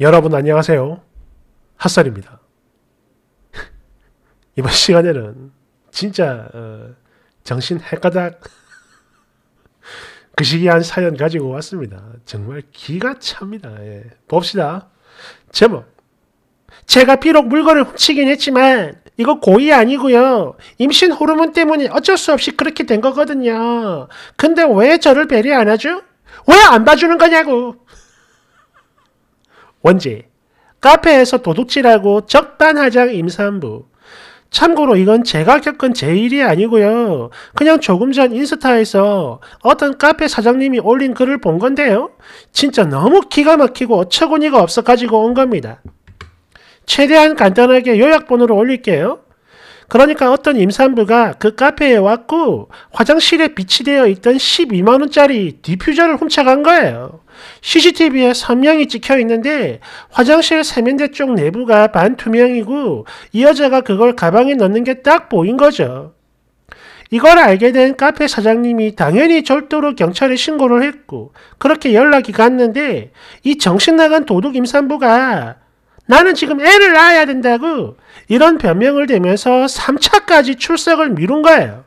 여러분 안녕하세요. 핫살입니다. 이번 시간에는 진짜 어, 정신 헷가닥 그 시기한 사연 가지고 왔습니다. 정말 기가 찹니다. 예. 봅시다. 제목 제가 비록 물건을 훔치긴 했지만 이거 고의 아니고요. 임신 호르몬 때문에 어쩔 수 없이 그렇게 된 거거든요. 근데 왜 저를 배려 안 하죠? 왜 안 봐주는 거냐고. 원제 카페에서 도둑질하고 적반하장 임산부 참고로 이건 제가 겪은 제 일이 아니고요. 그냥 조금 전 인스타에서 어떤 카페 사장님이 올린 글을 본 건데요. 진짜 너무 기가 막히고 어처구니가 없어 가지고 온 겁니다. 최대한 간단하게 요약본으로 올릴게요. 그러니까 어떤 임산부가 그 카페에 왔고 화장실에 비치되어 있던 12만원짜리 디퓨저를 훔쳐간 거예요. CCTV에 선명히 찍혀 있는데 화장실 세면대 쪽 내부가 반투명이고 이 여자가 그걸 가방에 넣는 게 딱 보인 거죠. 이걸 알게 된 카페 사장님이 당연히 절도로 경찰에 신고를 했고 그렇게 연락이 갔는데 이 정신나간 도둑 임산부가 나는 지금 애를 낳아야 된다고 이런 변명을 대면서 3차까지 출석을 미룬 거예요.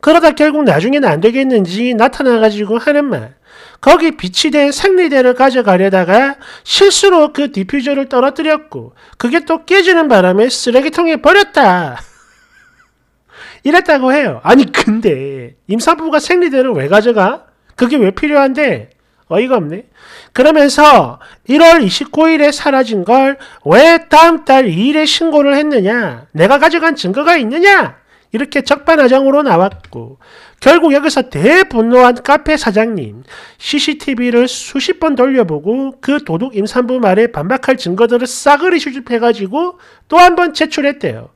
그러다 결국 나중에는 안 되겠는지 나타나가지고 하는 말. 거기 빛이 된 생리대를 가져가려다가 실수로 그 디퓨저를 떨어뜨렸고 그게 또 깨지는 바람에 쓰레기통에 버렸다. 이랬다고 해요. 아니 근데 임산부가 생리대를 왜 가져가? 그게 왜 필요한데? 어이가 없네. 그러면서 1월 29일에 사라진 걸 왜 다음 달 2일에 신고를 했느냐? 내가 가져간 증거가 있느냐? 이렇게 적반하장으로 나왔고 결국 여기서 대분노한 카페 사장님 CCTV를 수십 번 돌려보고 그 도둑 임산부 말에 반박할 증거들을 싸그리 수집해가지고 또 한 번 제출했대요.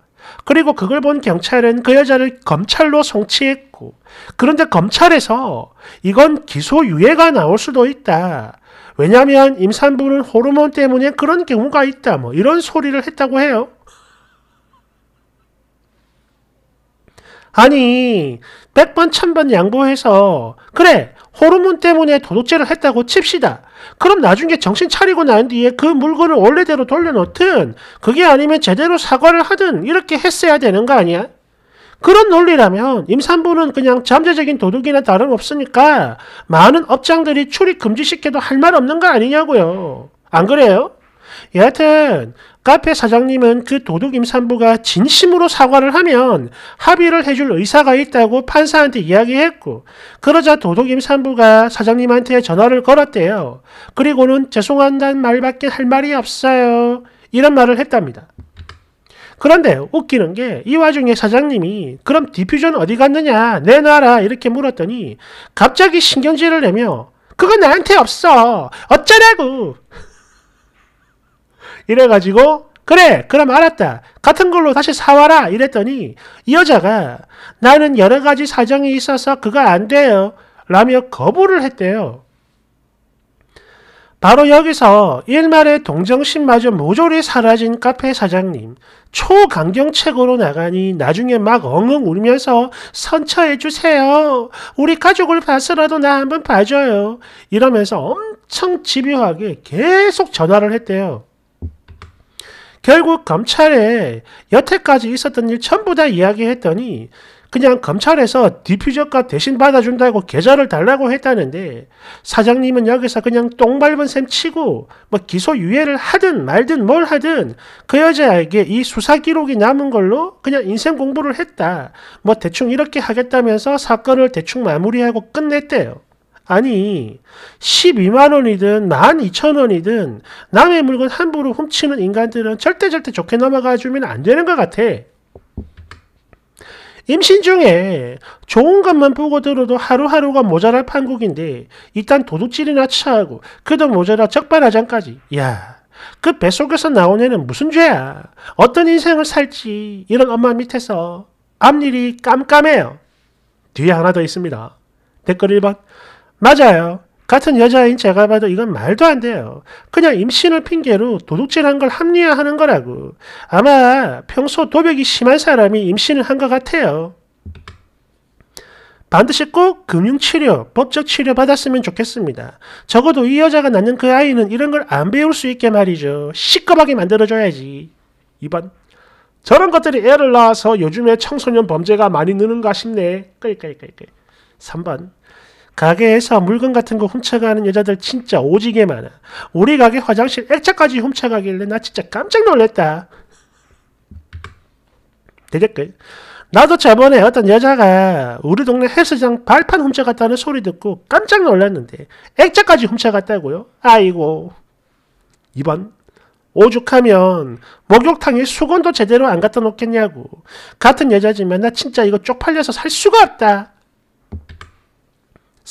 그리고 그걸 본 경찰은 그 여자를 검찰로 송치했고, 그런데 검찰에서 이건 기소유예가 나올 수도 있다. 왜냐하면 임산부는 호르몬 때문에 그런 경우가 있다. 뭐 이런 소리를 했다고 해요. 아니, 백번 천번 양보해서, 그래, 호르몬 때문에 도둑질을 했다고 칩시다. 그럼 나중에 정신 차리고 난 뒤에 그 물건을 원래대로 돌려놓든, 그게 아니면 제대로 사과를 하든, 이렇게 했어야 되는 거 아니야? 그런 논리라면 임산부는 그냥 잠재적인 도둑이나 다름없으니까 많은 업장들이 출입 금지시켜도 할 말 없는 거 아니냐고요. 안 그래요? 여하튼 카페 사장님은 그 도둑 임산부가 진심으로 사과를 하면 합의를 해줄 의사가 있다고 판사한테 이야기했고 그러자 도둑 임산부가 사장님한테 전화를 걸었대요. 그리고는 죄송한다는 말밖에 할 말이 없어요. 이런 말을 했답니다. 그런데 웃기는 게 이 와중에 사장님이 그럼 디퓨전 어디 갔느냐 내놔라 이렇게 물었더니 갑자기 신경질을 내며 그건 나한테 없어 어쩌라고 이래가지고 그래 그럼 알았다 같은 걸로 다시 사와라 이랬더니 이 여자가 나는 여러 가지 사정이 있어서 그거 안 돼요 라며 거부를 했대요. 바로 여기서 일말의 동정심마저 모조리 사라진 카페 사장님, 초강경책으로 나가니 나중에 막 엉엉 울면서 선처해 주세요. 우리 가족을 봤서라도나 한번 봐줘요. 이러면서 엄청 집요하게 계속 전화를 했대요. 결국 검찰에 여태까지 있었던 일 전부 다 이야기했더니 그냥 검찰에서 디퓨저가 대신 받아준다고 계좌를 달라고 했다는데 사장님은 여기서 그냥 똥 밟은 셈 치고 뭐 기소 유예를 하든 말든 뭘 하든 그 여자에게 이 수사 기록이 남은 걸로 그냥 인생 공부를 했다. 뭐 대충 이렇게 하겠다면서 사건을 대충 마무리하고 끝냈대요. 아니 12만 원이든 12,000원이든 남의 물건 함부로 훔치는 인간들은 절대 절대 좋게 넘어가 주면 안 되는 것 같아. 임신 중에 좋은 것만 보고 들어도 하루하루가 모자랄 판국인데 일단 도둑질이나 차하고 그도 모자라 적발하장까지야그 뱃속에서 나온 애는 무슨 죄야 어떤 인생을 살지 이런 엄마 밑에서 앞일이 깜깜해요 뒤에 하나 더 있습니다 댓글 1번 맞아요. 같은 여자인 제가 봐도 이건 말도 안 돼요. 그냥 임신을 핑계로 도둑질한 걸 합리화하는 거라고. 아마 평소 도벽이 심한 사람이 임신을 한 것 같아요. 반드시 꼭 금융치료, 법적 치료 받았으면 좋겠습니다. 적어도 이 여자가 낳는 그 아이는 이런 걸 안 배울 수 있게 말이죠. 시끄럽게 만들어줘야지. 2번. 저런 것들이 애를 낳아서 요즘에 청소년 범죄가 많이 느는가 싶네. 끄이끄이 3번. 가게에서 물건 같은 거 훔쳐가는 여자들 진짜 오지게 많아. 우리 가게 화장실 액자까지 훔쳐가길래 나 진짜 깜짝 놀랐다. 대댓글. 나도 저번에 어떤 여자가 우리 동네 헬스장 발판 훔쳐갔다는 소리 듣고 깜짝 놀랐는데 액자까지 훔쳐갔다고요? 아이고. 2번. 오죽하면 목욕탕에 수건도 제대로 안 갖다 놓겠냐고. 같은 여자지만 나 진짜 이거 쪽팔려서 살 수가 없다.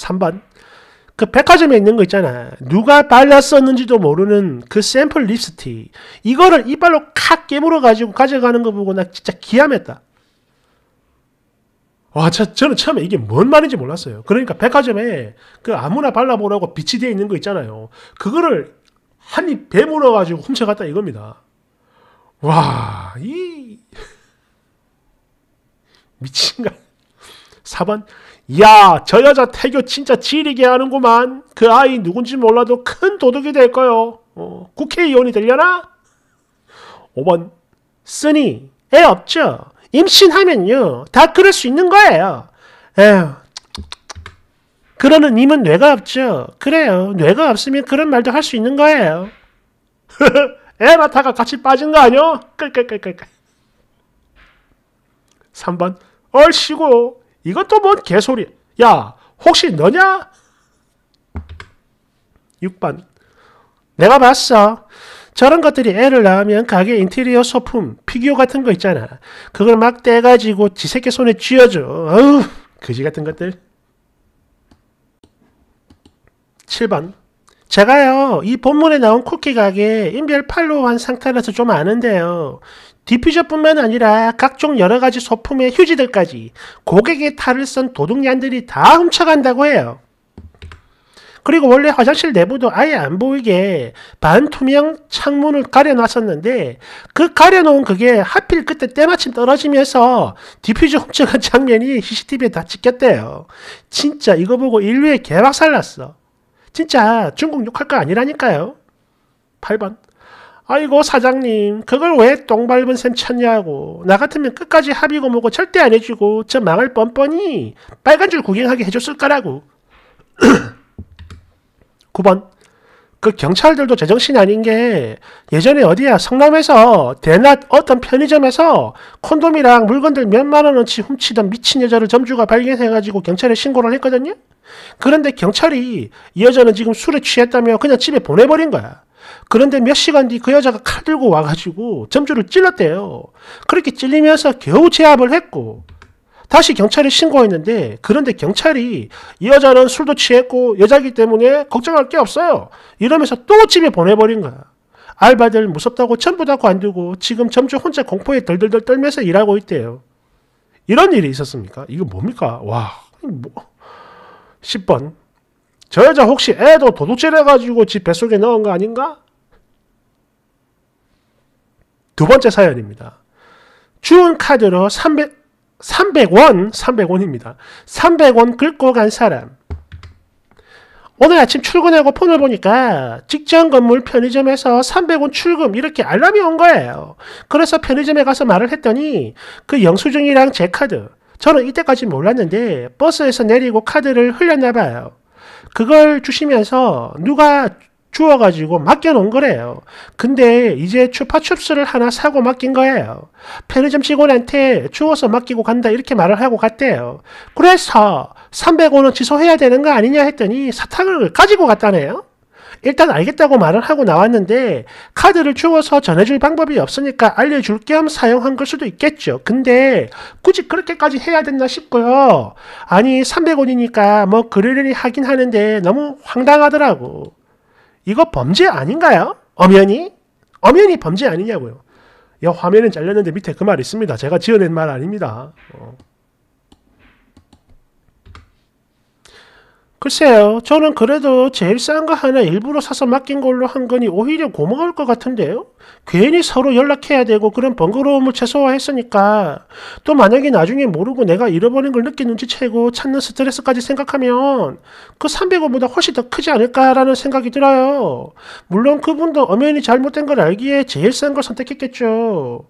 3번. 그 백화점에 있는 거 있잖아. 누가 발랐었는지도 모르는 그 샘플 립스틱. 이거를 이빨로 칵 깨물어 가지고 가져가는 거 보고 나 진짜 기함했다. 와, 저, 저는 처음에 이게 뭔 말인지 몰랐어요. 그러니까 백화점에 그 아무나 발라보라고 빛이 되어 있는 거 있잖아요. 그거를 한 입 배물어가지고 훔쳐갔다 이겁니다. 와, 이, 미친가. 4번 야저 여자 태교 진짜 지리게 하는구만 그 아이 누군지 몰라도 큰 도둑이 될 거요 어, 국회의원이 되려나? 5번 쓰니 애 없죠 임신하면요 다 그럴 수 있는 거예요 에휴 그러는 님은 뇌가 없죠 그래요 뇌가 없으면 그런 말도 할 수 있는 거예요 에라타가 같이 빠진 거 아니요? 끌끌끌끌 3번 얼씨구 이것도뭔 개소리야. 야, 혹시 너냐? 6번. 내가 봤어. 저런 것들이 애를 낳으면 가게 인테리어 소품, 피규어 같은 거 있잖아. 그걸 막 떼가지고 지 새끼 손에 쥐어줘. 어우, 그지 같은 것들. 7번. 제가요, 이 본문에 나온 쿠키 가게 인별 팔로우한 상태라서 좀 아는데요. 디퓨저뿐만 아니라 각종 여러 가지 소품의 휴지들까지 고객의 탈을 쓴 도둑년들이 다 훔쳐간다고 해요. 그리고 원래 화장실 내부도 아예 안 보이게 반투명 창문을 가려놨었는데 그 가려놓은 그게 하필 그때 때마침 떨어지면서 디퓨저 훔쳐간 장면이 CCTV에 다 찍혔대요. 진짜 이거 보고 인류의 개박살 났어. 진짜 중국 욕할 거 아니라니까요. 8번. 아이고 사장님 그걸 왜 똥밟은 셈 쳤냐고 나 같으면 끝까지 합의고 뭐고 절대 안 해주고 저 망할 뻔뻔히 빨간 줄 구경하게 해줬을 거라고 9번 그 경찰들도 제정신 아닌 게 예전에 어디야 성남에서 대낮 어떤 편의점에서 콘돔이랑 물건들 몇만 원어치 훔치던 미친 여자를 점주가 발견해가지고 경찰에 신고를 했거든요. 그런데 경찰이 이 여자는 지금 술에 취했다며 그냥 집에 보내버린 거야. 그런데 몇 시간 뒤 그 여자가 칼 들고 와가지고 점주를 찔렀대요. 그렇게 찔리면서 겨우 제압을 했고 다시 경찰에 신고했는데 그런데 경찰이 이 여자는 술도 취했고 여자기 때문에 걱정할 게 없어요. 이러면서 또 집에 보내버린 거야. 알바들 무섭다고 전부 다 관두고 지금 점주 혼자 공포에 덜덜덜 떨면서 일하고 있대요. 이런 일이 있었습니까? 이거 뭡니까? 와, 뭐. 10번. 저 여자 혹시 애도 도둑질해가지고 집 뱃속에 넣은 거 아닌가? 두 번째 사연입니다. 주운 카드로 300, 300원, 300원입니다. 300원 긁고 간 사람. 오늘 아침 출근하고 폰을 보니까 직장 건물 편의점에서 300원 출금 이렇게 알람이 온 거예요. 그래서 편의점에 가서 말을 했더니 그 영수증이랑 제 카드. 저는 이때까지 몰랐는데 버스에서 내리고 카드를 흘렸나 봐요. 그걸 주시면서 누가 주워가지고 맡겨놓은 거래요. 근데 이제 추파춥스를 하나 사고 맡긴 거예요. 편의점 직원한테 주워서 맡기고 간다 이렇게 말을 하고 갔대요. 그래서 300원은 취소해야 되는 거 아니냐 했더니 사탕을 가지고 갔다네요. 일단 알겠다고 말을 하고 나왔는데 카드를 주워서 전해줄 방법이 없으니까 알려줄 겸 사용한 걸 수도 있겠죠. 근데 굳이 그렇게까지 해야 됐나 싶고요. 아니 300원이니까 뭐 그러려니 하긴 하는데 너무 황당하더라고. 이거 범죄 아닌가요? 엄연히? 엄연히 범죄 아니냐고요. 이 화면은 잘렸는데 밑에 그 말 있습니다. 제가 지어낸 말 아닙니다. 어. 글쎄요. 저는 그래도 제일 싼 거 하나 일부러 사서 맡긴 걸로 한 거니 오히려 고마울 것 같은데요. 괜히 서로 연락해야 되고 그런 번거로움을 최소화했으니까 또 만약에 나중에 모르고 내가 잃어버린 걸 느끼는 지채고 찾는 스트레스까지 생각하면 그 300원보다 훨씬 더 크지 않을까라는 생각이 들어요. 물론 그분도 엄연히 잘못된 걸 알기에 제일 싼 걸 선택했겠죠.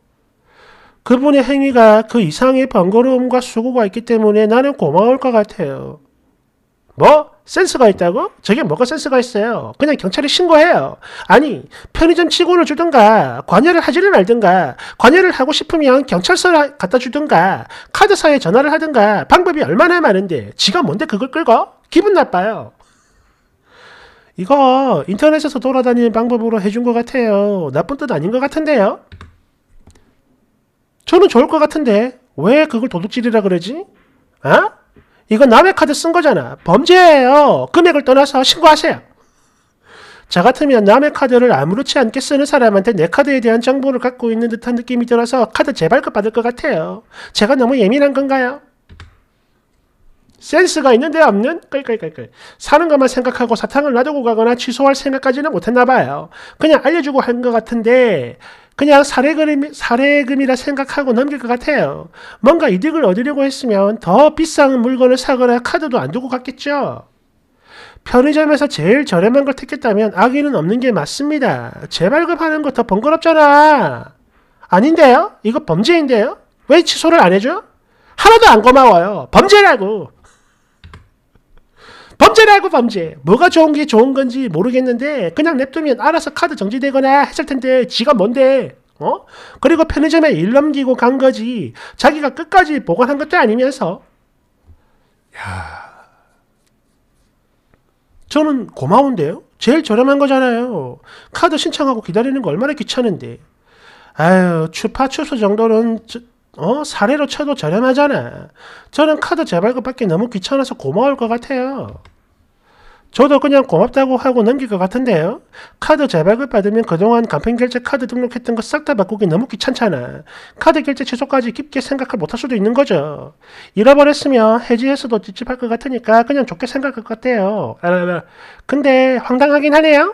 그분의 행위가 그 이상의 번거로움과 수고가 있기 때문에 나는 고마울 것 같아요. 뭐? 센스가 있다고? 저게 뭐가 센스가 있어요? 그냥 경찰에 신고해요. 아니, 편의점 직원을 주든가, 관여를 하지를 말든가, 관여를 하고 싶으면 경찰서를 갖다 주든가, 카드사에 전화를 하든가, 방법이 얼마나 많은데, 지가 뭔데 그걸 끌고? 기분 나빠요. 이거 인터넷에서 돌아다니는 방법으로 해준 것 같아요. 나쁜 뜻 아닌 것 같은데요? 저는 좋을 것 같은데, 왜 그걸 도둑질이라 그러지? 아? 어? 이건 남의 카드 쓴 거잖아. 범죄예요. 금액을 떠나서 신고하세요. 저 같으면 남의 카드를 아무렇지 않게 쓰는 사람한테 내 카드에 대한 정보를 갖고 있는 듯한 느낌이 들어서 카드 재발급 받을 것 같아요. 제가 너무 예민한 건가요? 센스가 있는데 없는? 끌끌끌끌. 사는 것만 생각하고 사탕을 놔두고 가거나 취소할 생각까지는 못했나 봐요. 그냥 알려주고 한 것 같은데 그냥 사례금, 사례금이라 생각하고 넘길 것 같아요. 뭔가 이득을 얻으려고 했으면 더 비싼 물건을 사거나 카드도 안 두고 갔겠죠. 편의점에서 제일 저렴한 걸 택했다면 악의는 없는 게 맞습니다. 재발급하는 거 더 번거롭잖아. 아닌데요? 이거 범죄인데요? 왜 취소를 안 해줘? 하나도 안 고마워요. 범죄라고. 범죄를 알고 범죄. 뭐가 좋은 게 좋은 건지 모르겠는데 그냥 냅두면 알아서 카드 정지되거나 했을 텐데 지가 뭔데? 어? 그리고 편의점에 일 넘기고 간 거지. 자기가 끝까지 보관한 것도 아니면서. 야. 저는 고마운데요. 제일 저렴한 거잖아요. 카드 신청하고 기다리는 거 얼마나 귀찮은데. 아유, 추파 추수 정도는 저, 어, 사례로 쳐도 저렴하잖아. 저는 카드 재발급밖에 너무 귀찮아서 고마울 것 같아요. 저도 그냥 고맙다고 하고 넘길 것 같은데요. 카드 재발급 받으면 그동안 간편결제 카드 등록했던 거 싹 다 바꾸기 너무 귀찮잖아. 카드 결제 취소까지 깊게 생각을 못할 수도 있는 거죠. 잃어버렸으면 해지해서도 찝찝할 것 같으니까 그냥 좋게 생각할 것 같아요. 근데 황당하긴 하네요.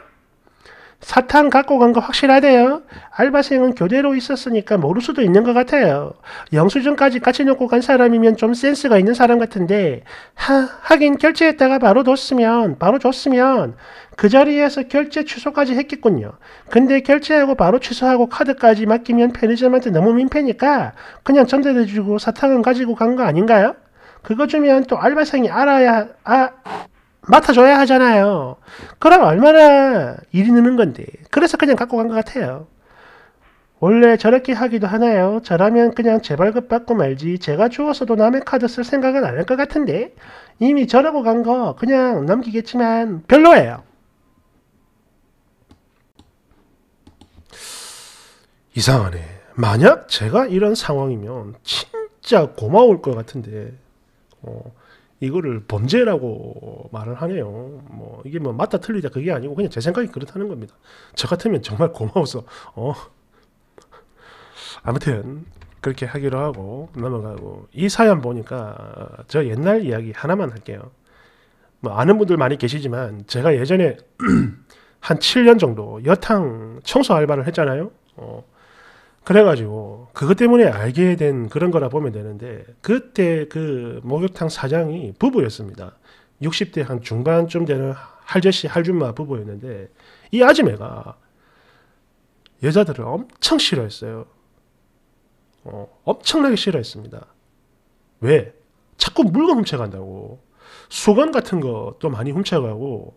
사탕 갖고 간 거 확실하대요. 알바생은 교대로 있었으니까 모를 수도 있는 것 같아요. 영수증까지 같이 놓고 간 사람이면 좀 센스가 있는 사람 같은데 하, 하긴 결제했다가 바로 뒀으면 바로 줬으면 그 자리에서 결제 취소까지 했겠군요. 근데 결제하고 바로 취소하고 카드까지 맡기면 편의점한테 너무 민폐니까 그냥 전달해주고 사탕은 가지고 간 거 아닌가요? 그거 주면 또 알바생이 알아야 아 맡아줘야 하잖아요. 그럼 얼마나 일이 느는 건데. 그래서 그냥 갖고 간 것 같아요. 원래 저렇게 하기도 하나요? 저라면 그냥 재발급 받고 말지 제가 주었서도 남의 카드 쓸 생각은 안 할 것 같은데 이미 저라고 간 거 그냥 넘기겠지만 별로예요. 이상하네. 만약 제가 이런 상황이면 진짜 고마울 것 같은데 어. 이거를 범죄라고 말을 하네요. 뭐 이게 뭐 맞다 틀리다 그게 아니고 그냥 제 생각이 그렇다는 겁니다. 저 같으면 정말 고마워서 어 아무튼 그렇게 하기로 하고 넘어가고 이 사연 보니까 저 옛날 이야기 하나만 할게요. 뭐 아는 분들 많이 계시지만 제가 예전에 한 7년 정도 여탕 청소 알바를 했잖아요. 어, 그래가지고 그것 때문에 알게 된 그런 거라 보면 되는데 그때 그 목욕탕 사장이 부부였습니다. 60대 한 중반쯤 되는 할저씨 할줌마 부부였는데 이 아줌매가 여자들을 엄청 싫어했어요. 어, 엄청나게 싫어했습니다. 왜? 자꾸 물건 훔쳐간다고. 수건 같은 것도 많이 훔쳐가고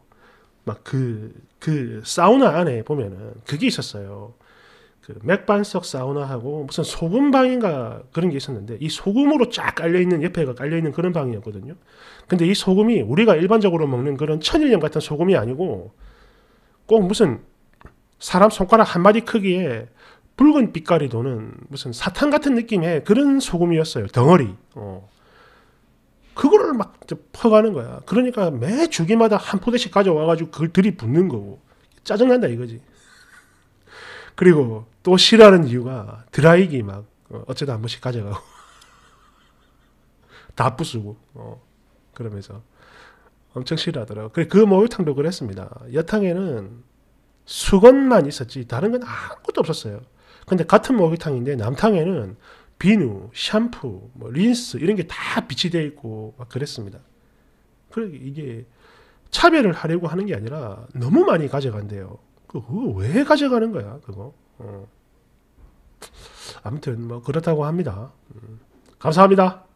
막 그그 그 사우나 안에 보면은 그게 있었어요. 그 맥반석 사우나하고 무슨 소금 방인가 그런 게 있었는데 이 소금으로 쫙 깔려 있는 옆에가 깔려 있는 그런 방이었거든요. 근데 이 소금이 우리가 일반적으로 먹는 그런 천일염 같은 소금이 아니고 꼭 무슨 사람 손가락 한 마디 크기에 붉은 빛깔이 도는 무슨 사탕 같은 느낌의 그런 소금이었어요. 덩어리. 어. 그거를 막 퍼가는 거야. 그러니까 매 주기마다 한 포대씩 가져와가지고 그걸 들이붓는 거고 짜증난다 이거지. 그리고 또 싫어하는 이유가 드라이기 막 어쩌다 한 번씩 가져가고 다 부수고 어, 그러면서 엄청 싫어하더라고. 그래 그 목욕탕도 그랬습니다. 여탕에는 수건만 있었지 다른 건 아무것도 없었어요. 근데 같은 목욕탕인데 남탕에는 비누, 샴푸, 뭐 린스 이런 게다 빛이 돼 있고 막 그랬습니다. 그래 그러니까 이게 차별을 하려고 하는 게 아니라 너무 많이 가져간대요. 그 그거 왜 가져가는 거야, 그거. 어. 아무튼, 뭐, 그렇다고 합니다. 음. 감사합니다.